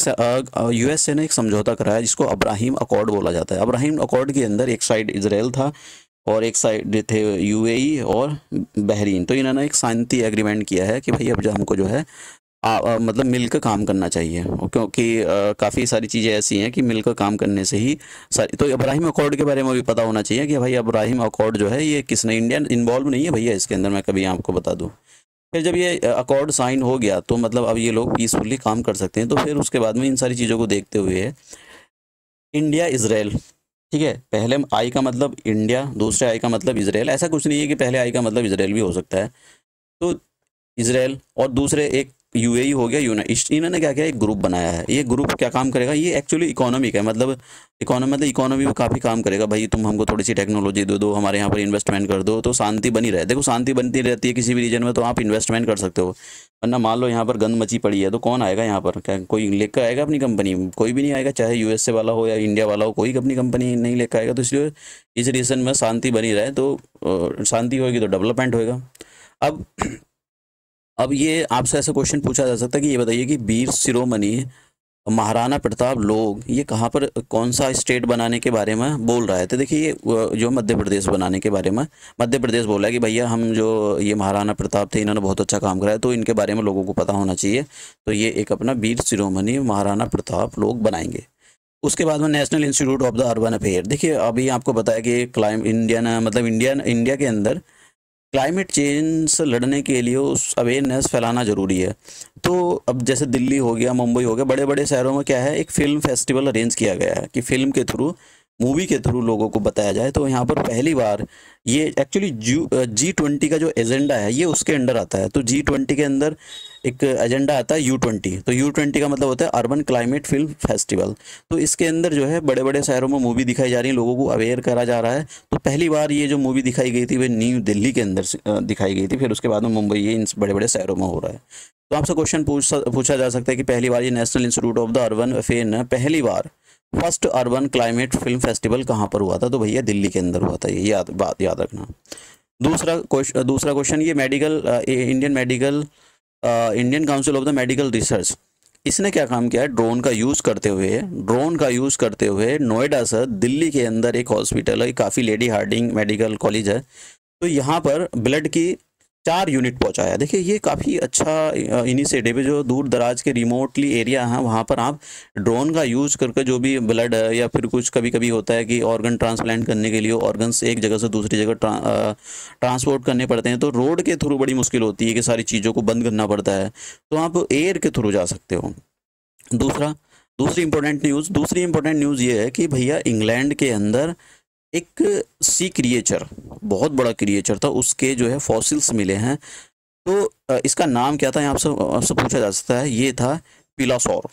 यूएसए ने एक समझौता कराया जिसको अब्राहिम अकॉर्ड बोला जाता है अब्राहिम अकॉर्ड के अंदर एक साइड इसराइल था और एक साइड थे यूएई e और बहरीन तो इन्होंने एक शांति एग्रीमेंट किया है कि भाई अब जो हमको जो है आ, आ, मतलब मिलकर काम करना चाहिए क्योंकि काफ़ी सारी चीज़ें ऐसी हैं कि मिलकर काम करने से ही सारी तो इब्राहिम अकॉर्ड के बारे में भी पता होना चाहिए कि भाई इब्राहिम अकॉर्ड जो है ये किसने इंडियन इन्वॉल्व नहीं है भैया इसके अंदर मैं कभी आपको बता दूँ फिर जब ये अकॉर्ड साइन हो गया तो मतलब अब ये लोग पीसफुली काम कर सकते हैं तो फिर उसके बाद में इन सारी चीज़ों को देखते हुए इंडिया इसराइल ठीक है पहले आई का मतलब इंडिया दूसरे आई का मतलब इसराइल ऐसा कुछ नहीं है कि पहले आई का मतलब इसराइल भी हो सकता है तो इसराइल और दूसरे एक यूएई e हो गया यूनाइट e, इन्होंने क्या किया एक ग्रुप बनाया है ये ग्रुप क्या काम करेगा ये एक्चुअली इकोनॉमिक है मतलब इकोनॉमी मतलब इकोनॉमी में काफ़ी काम करेगा भाई तुम हमको थोड़ी सी टेक्नोलॉजी दे दो हमारे यहाँ पर इन्वेस्टमेंट कर दो तो शांति बनी रहे देखो शांति बनती रहती है किसी भी रीजन में तो आप इन्वेस्टमेंट कर सकते हो वरना मान लो यहाँ पर गंद मची पड़ी है तो कौन आएगा यहाँ पर क्या कोई लेकर आएगा अपनी कंपनी कोई भी नहीं आएगा चाहे यू वाला हो या इंडिया वाला हो कोई अपनी कंपनी नहीं लेकर आएगा तो इसलिए इस रीजन में शांति बनी रहे तो शांति होगी तो डेवलपमेंट होगा अब अब ये आपसे ऐसा क्वेश्चन पूछा जा सकता है कि ये बताइए कि वीर सिरोमणि महाराणा प्रताप लोग ये कहाँ पर कौन सा स्टेट बनाने के बारे में बोल रहा है तो देखिए ये जो मध्य प्रदेश बनाने के बारे में मध्य प्रदेश बोला है कि भैया हम जो ये महाराणा प्रताप थे इन्होंने बहुत अच्छा काम कराया तो इनके बारे में लोगों को पता होना चाहिए तो ये एक अपना वीर सिरोमणि महाराणा प्रताप लोग बनाएंगे उसके बाद में national institute of the urban affair देखिए अभी आपको बताया कि क्लाइम इंडियन मतलब इंडियन इंडिया के अंदर क्लाइमेट चेंज से लड़ने के लिए उस अवेयरनेस फैलाना ज़रूरी है तो अब जैसे दिल्ली हो गया मुंबई हो गया बड़े बड़े शहरों में क्या है एक फ़िल्म फेस्टिवल अरेंज किया गया है कि फ़िल्म के थ्रू मूवी के थ्रू लोगों को बताया जाए तो यहाँ पर पहली बार ये एक्चुअली जी ट्वेंटी का जो एजेंडा है ये उसके अंडर आता है तो जी ट्वेंटी के अंदर एक एजेंडा आता है यू ट्वेंटी तो यू ट्वेंटी का मतलब होता है अर्बन क्लाइमेट फिल्म फेस्टिवल तो इसके अंदर जो है बड़े बड़े शहरों में मूवी दिखाई जा रही है लोगों को अवेयर करा जा रहा है तो पहली बार ये जो मूवी दिखाई गई थी वह न्यू दिल्ली के अंदर दिखाई गई थी फिर उसके बाद में मुंबई ये इन बड़े बड़े शहरों में हो रहा है तो आपसे क्वेश्चन पूछा जा सकता है कि पहली बार ये national institute of the urban affair ने पहली बार first urban climate film festival कहाँ पर हुआ था तो भैया दिल्ली के अंदर हुआ था ये याद बात याद रखना दूसरा क्वेश्चन दूसरा क्वेश्चन ये medical Indian medical Indian council of the medical research इसने क्या काम किया है ड्रोन का यूज़ करते हुए ड्रोन का यूज़ करते हुए नोएडा सर दिल्ली के अंदर एक हॉस्पिटल है काफ़ी लेडी हार्डिंग मेडिकल कॉलेज है तो यहाँ पर ब्लड की चार यूनिट पहुंचाया देखिए ये काफ़ी अच्छा इनिशिएटिव है जो दूर दराज के रिमोटली एरिया हैं वहाँ पर आप ड्रोन का यूज़ करके जो भी ब्लड या फिर कुछ कभी कभी होता है कि ऑर्गन ट्रांसप्लांट करने के लिए ऑर्गन्स एक जगह से दूसरी जगह ट्रांसपोर्ट करने पड़ते हैं तो रोड के थ्रू बड़ी मुश्किल होती है कि सारी चीज़ों को बंद करना पड़ता है तो आप एयर के थ्रू जा सकते हो दूसरा दूसरी इंपॉर्टेंट न्यूज़ दूसरी इंपॉर्टेंट न्यूज़ ये है कि भैया इंग्लैंड के अंदर एक सी क्रिएचर बहुत बड़ा क्रिएचर था उसके जो है फॉसिल्स मिले हैं तो इसका नाम क्या था यहाँ आपसे आपसे पूछा जा सकता है ये था पिलासोर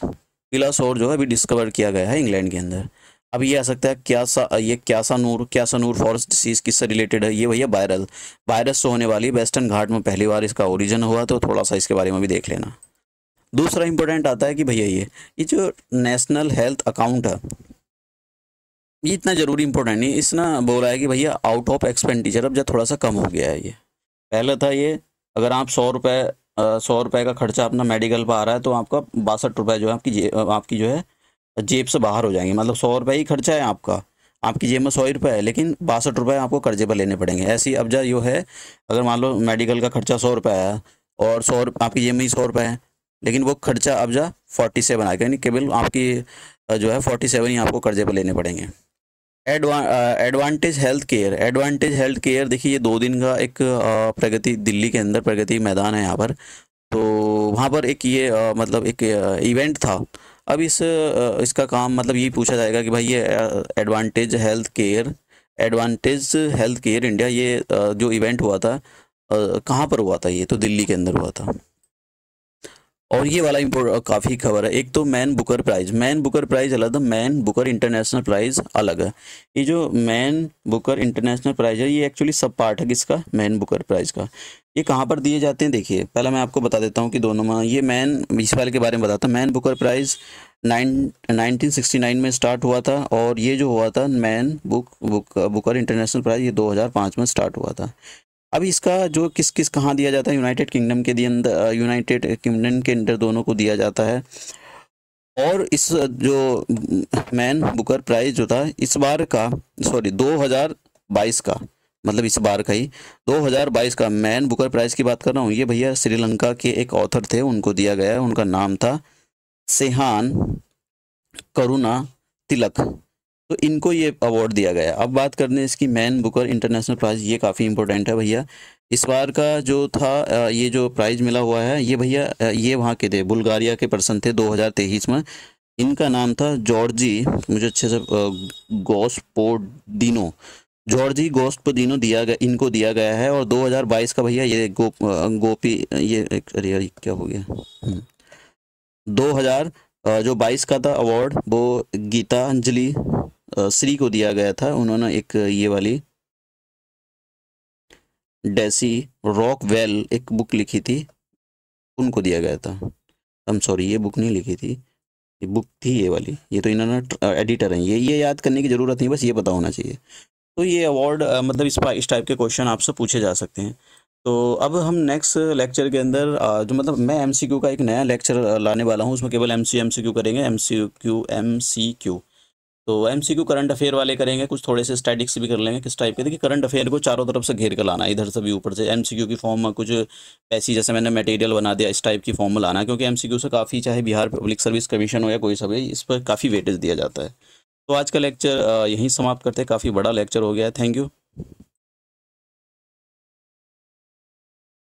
पिलासौर जो है अभी डिस्कवर किया गया है इंग्लैंड के अंदर अब ये आ सकता है क्या सा ये क्या सा नूर क्या सा नूर फॉरेस्ट डिसीज़ किससे रिलेटेड है ये भैया वायरल वायरस से होने वाली वेस्टर्न घाट में पहली बार इसका ओरिजिन हुआ तो थोड़ा सा इसके बारे में भी देख लेना दूसरा इंपॉर्टेंट आता है कि भैया ये ये जो नेशनल हेल्थ अकाउंट है ये इतना ज़रूरी इंपॉर्टेंट नहीं इस ना बोला है कि भैया आउट ऑफ एक्सपेंडिचर अब जो थोड़ा सा कम हो गया है ये पहले था ये अगर आप सौ रुपये सौ रुपये का खर्चा अपना मेडिकल पर आ रहा है तो आपका बासठ रुपये जो है आपकी जेब आपकी जो है जेब से बाहर हो जाएंगे मतलब सौ रुपये ही खर्चा है आपका आपकी जेब में सौ ही रुपये है लेकिन बासठ रुपये आपको कर्जे पर लेने पड़ेंगे ऐसी अब जो है अगर मान लो मेडिकल का खर्चा सौ रुपये है और सौ आपकी जेब में ही सौ रुपये है लेकिन वो खर्चा अब जा फोर्टी सेवन आ गया यानी केवल आपकी जो है फोर्टी सेवन ही आपको कर्जे पर लेने पड़ेंगे advantage health care advantage health care देखिए ये दो दिन का एक uh, प्रगति दिल्ली के अंदर प्रगति मैदान है यहाँ पर तो वहाँ पर एक ये आ, uh, मतलब एक इवेंट uh, था अब इस आ, इसका काम मतलब ये पूछा जाएगा कि भाई ये advantage health care advantage health care India ये आ, जो इवेंट हुआ था कहाँ पर हुआ था ये तो दिल्ली के अंदर हुआ था और ये वाला काफ़ी खबर है एक तो Man Booker prize Man Booker prize अलग है मैन बुकर इंटरनेशनल प्राइज अलग है ये जो मैन बुकर इंटरनेशनल प्राइज है ये एक्चुअली सब पार्ट है किसका मैन बुकर प्राइज का ये कहाँ पर दिए जाते हैं देखिए पहले मैं आपको बता देता हूँ कि दोनों में ये मैन इस वाले के बारे में बताता हूँ Man Booker prize nine nineteen में स्टार्ट हुआ था और ये जो हुआ था Man book book Booker international prize ये 2005 में स्टार्ट हुआ था अब इसका जो किस किस कहाँ दिया जाता है यूनाइटेड किंगडम के अंदर यूनाइटेड किंगडम के अंदर दोनों को दिया जाता है और इस जो मैन बुकर प्राइज जो था इस बार का सॉरी 2022 का मतलब इस बार का ही 2022 का मैन बुकर प्राइज की बात कर रहा हूँ ये भैया श्रीलंका के एक ऑथर थे उनको दिया गया उनका नाम था सेहान करुणा तिलक तो इनको ये अवार्ड दिया गया अब बात करने इसकी मैन बुकर इंटरनेशनल प्राइज़ ये काफ़ी इंपॉर्टेंट है भैया इस बार का जो था ये जो प्राइज़ मिला हुआ है ये भैया ये वहाँ के थे बुल्गारिया के पर्सन थे 2023 में इनका नाम था जॉर्जी मुझे अच्छे से गोस्पोडिनो जॉर्जी गोस्पोदिनो दिया गया इनको दिया गया है और 2022 का भैया ये गो, गोपी ये अरे क्या हो गया हम्म। दो हजार जो 22 का था अवार्ड वो गीतांजलि श्री को दिया गया था उन्होंने एक ये वाली डेसी रॉक वेल एक बुक लिखी थी उनको दिया गया था हम सॉरी ये बुक नहीं लिखी थी ये बुक थी ये वाली ये तो इन्होंने एडिटर हैं ये ये याद करने की ज़रूरत नहीं बस ये पता होना चाहिए तो ये अवार्ड मतलब इस इस टाइप के क्वेश्चन आपसे पूछे जा सकते हैं तो अब हम नेक्स्ट लेक्चर के अंदर जो मतलब मैं एमसीक्यू का एक नया लेक्चर लाने वाला हूँ उसमें केवल एमसीक्यू एमसीक्यू करेंगे एमसीक्यू एमसीक्यू तो एमसीक्यू करंट अफेयर वाले करेंगे कुछ थोड़े से स्टैटिक्स भी कर लेंगे किस टाइप के देखिए करंट अफेयर को चारों तरफ से घेर कर लाना इधर से भी ऊपर से एमसीक्यू की फॉर्म में कुछ ऐसी जैसे मैंने मटेरियल बना दिया इस टाइप की फॉर्म में लाना क्योंकि एमसीक्यू से काफ़ी चाहे बिहार पब्लिक सर्विस कमीशन हो या कोई सब इस पर काफ़ी वेटेज दिया जाता है तो आज का लेक्चर यहीं समाप्त करते हैं काफ़ी बड़ा लेक्चर हो गया है थैंक यू